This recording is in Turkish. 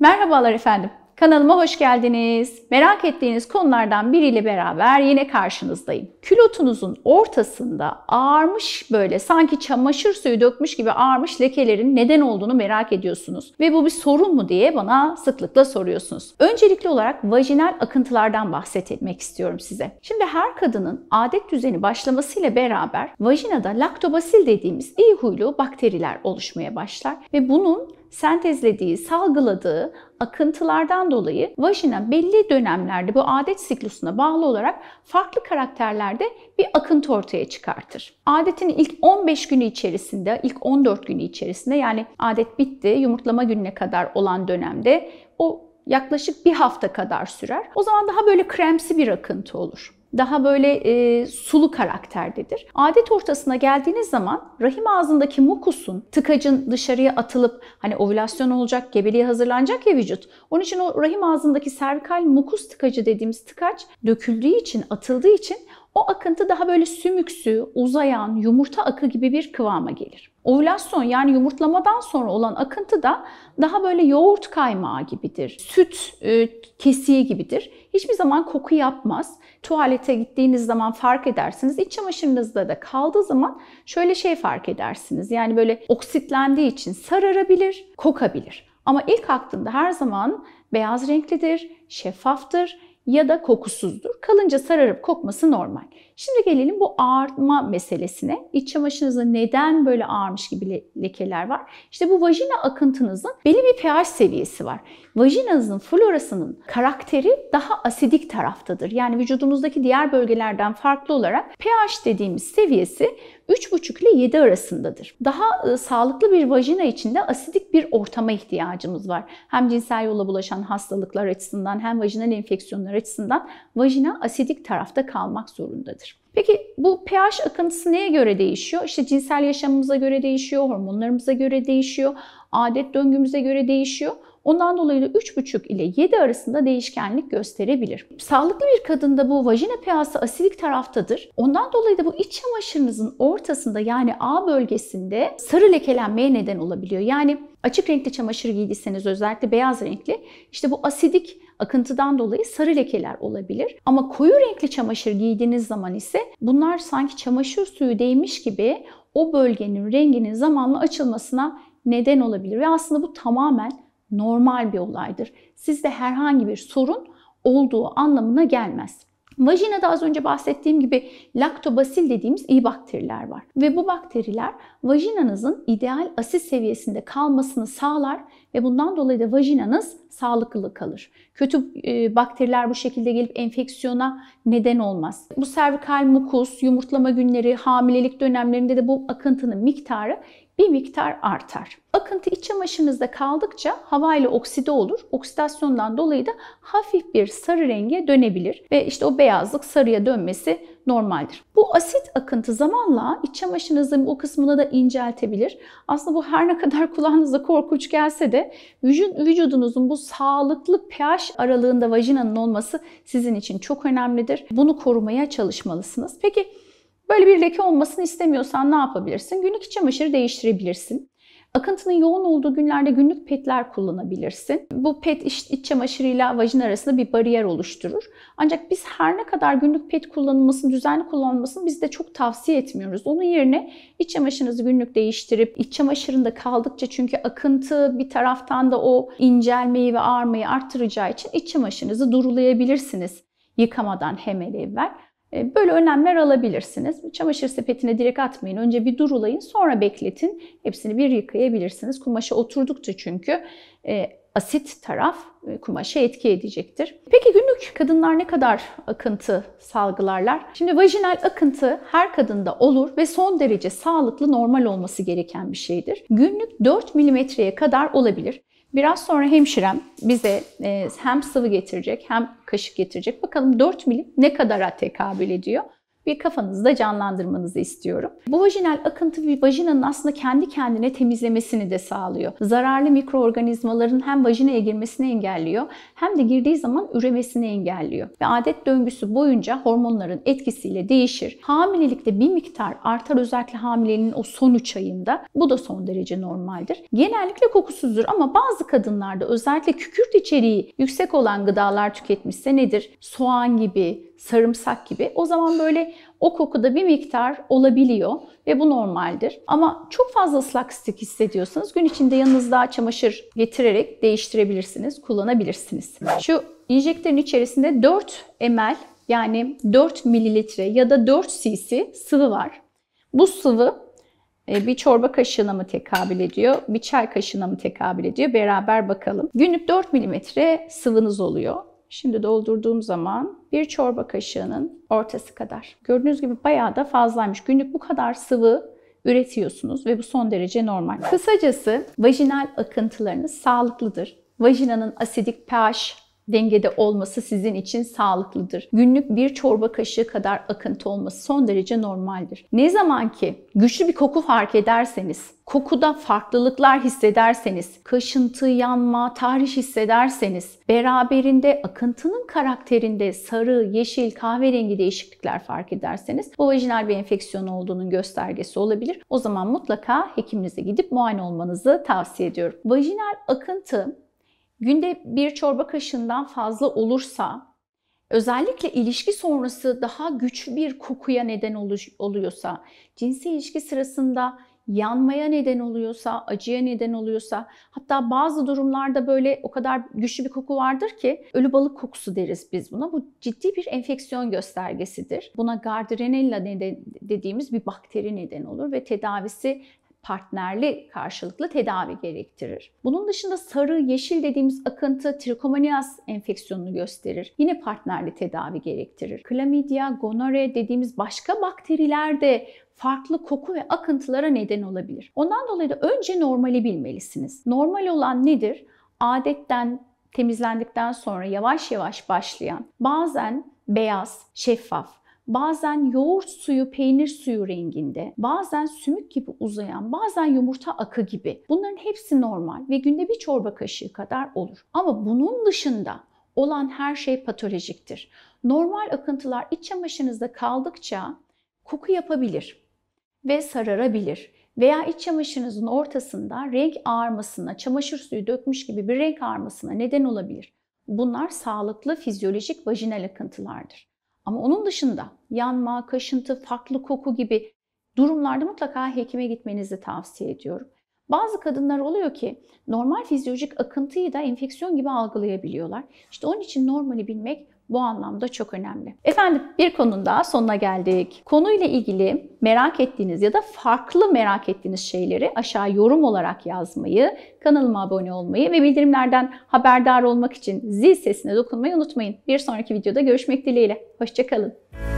Merhabalar efendim. Kanalıma hoş geldiniz. Merak ettiğiniz konulardan biriyle beraber yine karşınızdayım. Külotunuzun ortasında ağarmış böyle sanki çamaşır suyu dökmüş gibi ağarmış lekelerin neden olduğunu merak ediyorsunuz. Ve bu bir sorun mu diye bana sıklıkla soruyorsunuz. Öncelikli olarak vajinal akıntılardan bahsetmek istiyorum size. Şimdi her kadının adet düzeni başlamasıyla beraber vajinada laktobasil dediğimiz iyi huylu bakteriler oluşmaya başlar ve bunun sentezlediği, salgıladığı akıntılardan dolayı vajina belli dönemlerde bu adet siklusuna bağlı olarak farklı karakterlerde bir akıntı ortaya çıkartır. Adetin ilk 15 günü içerisinde, ilk 14 günü içerisinde yani adet bitti yumurtlama gününe kadar olan dönemde o yaklaşık bir hafta kadar sürer. O zaman daha böyle kremsi bir akıntı olur daha böyle e, sulu karakterdedir. Adet ortasına geldiğiniz zaman rahim ağzındaki mukusun, tıkacın dışarıya atılıp hani ovülasyon olacak, gebeliğe hazırlanacak ya vücut. Onun için o rahim ağzındaki servikal mukus tıkacı dediğimiz tıkaç döküldüğü için, atıldığı için o akıntı daha böyle sümüksü, uzayan, yumurta akı gibi bir kıvama gelir. Ovülasyon yani yumurtlamadan sonra olan akıntı da daha böyle yoğurt kaymağı gibidir. Süt e, kesiği gibidir. Hiçbir zaman koku yapmaz. Tuvalete gittiğiniz zaman fark edersiniz. İç çamaşırınızda da kaldığı zaman şöyle şey fark edersiniz. Yani böyle oksitlendiği için sararabilir, kokabilir. Ama ilk aklında her zaman beyaz renklidir, şeffaftır, ya da kokusuzdur. Kalınca sararıp kokması normal. Şimdi gelelim bu ağartma meselesine. İç çamaşırınızda neden böyle ağarmış gibi lekeler var? İşte bu vajina akıntınızın belli bir pH seviyesi var. Vajinanızın florasının karakteri daha asidik taraftadır. Yani vücudumuzdaki diğer bölgelerden farklı olarak pH dediğimiz seviyesi 3,5 ile 7 arasındadır. Daha ıı, sağlıklı bir vajina içinde asidik bir ortama ihtiyacımız var. Hem cinsel yola bulaşan hastalıklar açısından hem vajinal enfeksiyonlar açısından vajina asidik tarafta kalmak zorundadır. Peki bu pH akıntısı neye göre değişiyor? İşte cinsel yaşamımıza göre değişiyor, hormonlarımıza göre değişiyor, adet döngümüze göre değişiyor. Ondan dolayı da 3,5 ile 7 arasında değişkenlik gösterebilir. Sağlıklı bir kadında bu vajina pH'sı asidik taraftadır. Ondan dolayı da bu iç çamaşırınızın ortasında yani A bölgesinde sarı lekelenmeye neden olabiliyor. Yani açık renkli çamaşır giydiyseniz özellikle beyaz renkli işte bu asidik akıntıdan dolayı sarı lekeler olabilir. Ama koyu renkli çamaşır giydiğiniz zaman ise bunlar sanki çamaşır suyu değmiş gibi o bölgenin renginin zamanla açılmasına neden olabilir. Ve aslında bu tamamen normal bir olaydır. Sizde herhangi bir sorun olduğu anlamına gelmez. Vajinada az önce bahsettiğim gibi laktobasil dediğimiz iyi bakteriler var. Ve bu bakteriler vajinanızın ideal asit seviyesinde kalmasını sağlar ve bundan dolayı da vajinanız sağlıklı kalır. Kötü e, bakteriler bu şekilde gelip enfeksiyona neden olmaz. Bu servikal mukus, yumurtlama günleri, hamilelik dönemlerinde de bu akıntının miktarı bir miktar artar. Akıntı iç çamaşırınızda kaldıkça hava ile okside olur. Oksidasyondan dolayı da hafif bir sarı renge dönebilir ve işte o beyazlık sarıya dönmesi normaldir. Bu asit akıntı zamanla iç çamaşırınızın o kısmını da inceltebilir. Aslında bu her ne kadar kulağınıza korkunç gelse de vücudunuzun bu sağlıklı pH aralığında vajinanın olması sizin için çok önemlidir. Bunu korumaya çalışmalısınız. Peki Böyle bir leke olmasını istemiyorsan ne yapabilirsin? Günlük iç çamaşırı değiştirebilirsin. Akıntının yoğun olduğu günlerde günlük petler kullanabilirsin. Bu pet iç, iç çamaşırıyla vajin arasında bir bariyer oluşturur. Ancak biz her ne kadar günlük pet kullanılmasını, düzenli kullanılmasını biz de çok tavsiye etmiyoruz. Onun yerine iç çamaşırınızı günlük değiştirip iç çamaşırında kaldıkça çünkü akıntı bir taraftan da o incelmeyi ve ağarmayı arttıracağı için iç çamaşırınızı durulayabilirsiniz yıkamadan hemen evvel. E, böyle önlemler alabilirsiniz. Çamaşır sepetine direkt atmayın. Önce bir durulayın sonra bekletin. Hepsini bir yıkayabilirsiniz. Kumaşa oturdukça çünkü e, asit taraf e, kumaşa etki edecektir. Peki günlük kadınlar ne kadar akıntı salgılarlar? Şimdi vajinal akıntı her kadında olur ve son derece sağlıklı normal olması gereken bir şeydir. Günlük 4 milimetreye kadar olabilir. Biraz sonra hemşirem bize e, hem sıvı getirecek hem kaşık getirecek. Bakalım 4 milim ne kadara tekabül ediyor? bir kafanızda canlandırmanızı istiyorum. Bu vajinal akıntı bir vajinanın aslında kendi kendine temizlemesini de sağlıyor. Zararlı mikroorganizmaların hem vajinaya girmesini engelliyor hem de girdiği zaman üremesini engelliyor. Ve adet döngüsü boyunca hormonların etkisiyle değişir. Hamilelikte bir miktar artar özellikle hamileliğin o son 3 ayında. Bu da son derece normaldir. Genellikle kokusuzdur ama bazı kadınlarda özellikle kükürt içeriği yüksek olan gıdalar tüketmişse nedir? Soğan gibi, sarımsak gibi. O zaman böyle o kokuda bir miktar olabiliyor ve bu normaldir. Ama çok fazla ıslaklık hissediyorsanız gün içinde yanınızda çamaşır getirerek değiştirebilirsiniz, kullanabilirsiniz. Şu enjektörün içerisinde 4 ml yani 4 mililitre ya da 4 cc sıvı var. Bu sıvı e, bir çorba kaşığına mı tekabül ediyor, bir çay kaşığına mı tekabül ediyor? Beraber bakalım. Günlük 4 milimetre sıvınız oluyor. Şimdi doldurduğum zaman bir çorba kaşığının ortası kadar. Gördüğünüz gibi bayağı da fazlaymış. Günlük bu kadar sıvı üretiyorsunuz ve bu son derece normal. Kısacası vajinal akıntılarınız sağlıklıdır. Vajinanın asidik pH dengede olması sizin için sağlıklıdır. Günlük bir çorba kaşığı kadar akıntı olması son derece normaldir. Ne zaman ki güçlü bir koku fark ederseniz, kokuda farklılıklar hissederseniz, kaşıntı, yanma, tahriş hissederseniz, beraberinde akıntının karakterinde sarı, yeşil, kahverengi değişiklikler fark ederseniz bu vajinal bir enfeksiyon olduğunun göstergesi olabilir. O zaman mutlaka hekiminize gidip muayene olmanızı tavsiye ediyorum. Vajinal akıntı günde bir çorba kaşığından fazla olursa, özellikle ilişki sonrası daha güçlü bir kokuya neden oluyorsa, cinsel ilişki sırasında yanmaya neden oluyorsa, acıya neden oluyorsa, hatta bazı durumlarda böyle o kadar güçlü bir koku vardır ki ölü balık kokusu deriz biz buna. Bu ciddi bir enfeksiyon göstergesidir. Buna Gardnerella dediğimiz bir bakteri neden olur ve tedavisi partnerli karşılıklı tedavi gerektirir. Bunun dışında sarı, yeşil dediğimiz akıntı trikomonias enfeksiyonunu gösterir. Yine partnerli tedavi gerektirir. Klamidya, gonore dediğimiz başka bakteriler de farklı koku ve akıntılara neden olabilir. Ondan dolayı da önce normali bilmelisiniz. Normal olan nedir? Adetten temizlendikten sonra yavaş yavaş başlayan, bazen beyaz, şeffaf, bazen yoğurt suyu, peynir suyu renginde, bazen sümük gibi uzayan, bazen yumurta akı gibi. Bunların hepsi normal ve günde bir çorba kaşığı kadar olur. Ama bunun dışında olan her şey patolojiktir. Normal akıntılar iç çamaşırınızda kaldıkça koku yapabilir ve sararabilir veya iç çamaşırınızın ortasında renk ağarmasına, çamaşır suyu dökmüş gibi bir renk ağarmasına neden olabilir. Bunlar sağlıklı fizyolojik vajinal akıntılardır. Ama onun dışında yanma, kaşıntı, farklı koku gibi durumlarda mutlaka hekime gitmenizi tavsiye ediyorum. Bazı kadınlar oluyor ki normal fizyolojik akıntıyı da enfeksiyon gibi algılayabiliyorlar. İşte onun için normali bilmek bu anlamda çok önemli. Efendim bir konunun daha sonuna geldik. Konuyla ilgili merak ettiğiniz ya da farklı merak ettiğiniz şeyleri aşağı yorum olarak yazmayı, kanalıma abone olmayı ve bildirimlerden haberdar olmak için zil sesine dokunmayı unutmayın. Bir sonraki videoda görüşmek dileğiyle. Hoşçakalın.